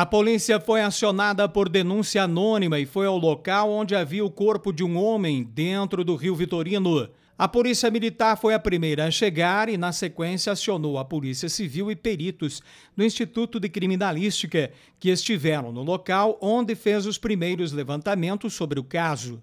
A polícia foi acionada por denúncia anônima e foi ao local onde havia o corpo de um homem dentro do Rio Vitorino. A Polícia Militar foi a primeira a chegar e, na sequência, acionou a Polícia Civil e peritos do Instituto de Criminalística, que estiveram no local onde fez os primeiros levantamentos sobre o caso.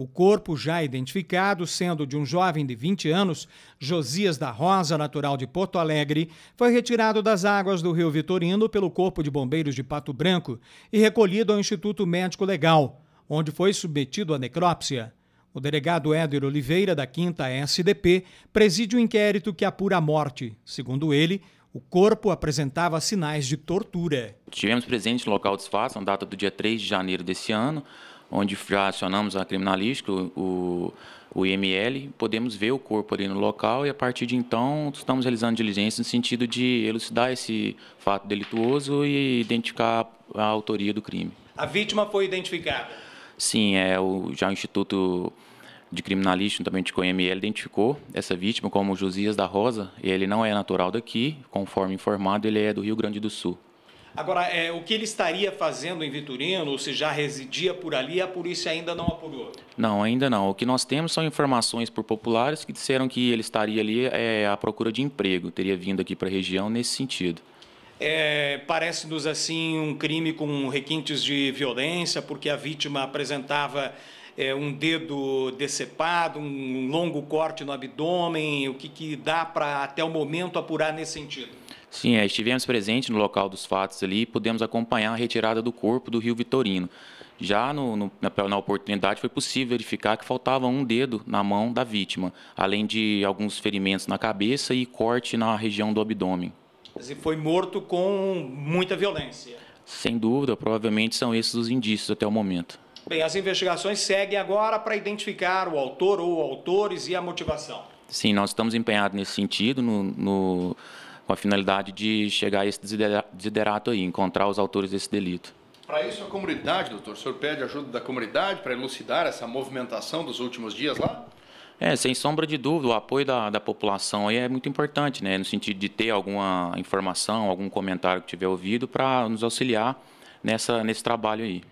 O corpo já identificado, sendo de um jovem de 20 anos, Josias da Rosa, natural de Porto Alegre, foi retirado das águas do Rio Vitorino pelo Corpo de Bombeiros de Pato Branco e recolhido ao Instituto Médico Legal, onde foi submetido à necrópsia. O delegado Éder Oliveira, da 5 SDP, preside o um inquérito que apura a morte. Segundo ele, o corpo apresentava sinais de tortura. Tivemos presente no local dos fatos, na data do dia 3 de janeiro desse ano, onde já acionamos a criminalística, o, o IML, podemos ver o corpo ali no local e a partir de então estamos realizando diligências no sentido de elucidar esse fato delituoso e identificar a autoria do crime. A vítima foi identificada? Sim, é o, já o Instituto de Criminalística, também de IML, identificou essa vítima como Josias da Rosa. Ele não é natural daqui, conforme informado, ele é do Rio Grande do Sul. Agora, é, o que ele estaria fazendo em Vitorino, ou se já residia por ali, a polícia ainda não apurou? Não, ainda não. O que nós temos são informações por populares que disseram que ele estaria ali é, à procura de emprego, teria vindo aqui para a região nesse sentido. É, Parece-nos assim um crime com requintes de violência, porque a vítima apresentava é, um dedo decepado, um longo corte no abdômen. O que, que dá para, até o momento, apurar nesse sentido? Sim, é, estivemos presentes no local dos fatos ali e pudemos acompanhar a retirada do corpo do Rio Vitorino. Já no, no, na, na, oportunidade foi possível verificar que faltava um dedo na mão da vítima, além de alguns ferimentos na cabeça e corte na região do abdômen. E foi morto com muita violência. Sem dúvida, provavelmente são esses os indícios até o momento. Bem, as investigações seguem agora para identificar o autor ou autores e a motivação. Sim, nós estamos empenhados nesse sentido, no, no com a finalidade de chegar a esse desiderato aí, encontrar os autores desse delito. Para isso, a comunidade, doutor, o senhor pede ajuda da comunidade para elucidar essa movimentação dos últimos dias lá? É, sem sombra de dúvida, o apoio da, da população aí é muito importante, né? No sentido de ter alguma informação, algum comentário que tiver ouvido para nos auxiliar nessa, nesse trabalho aí.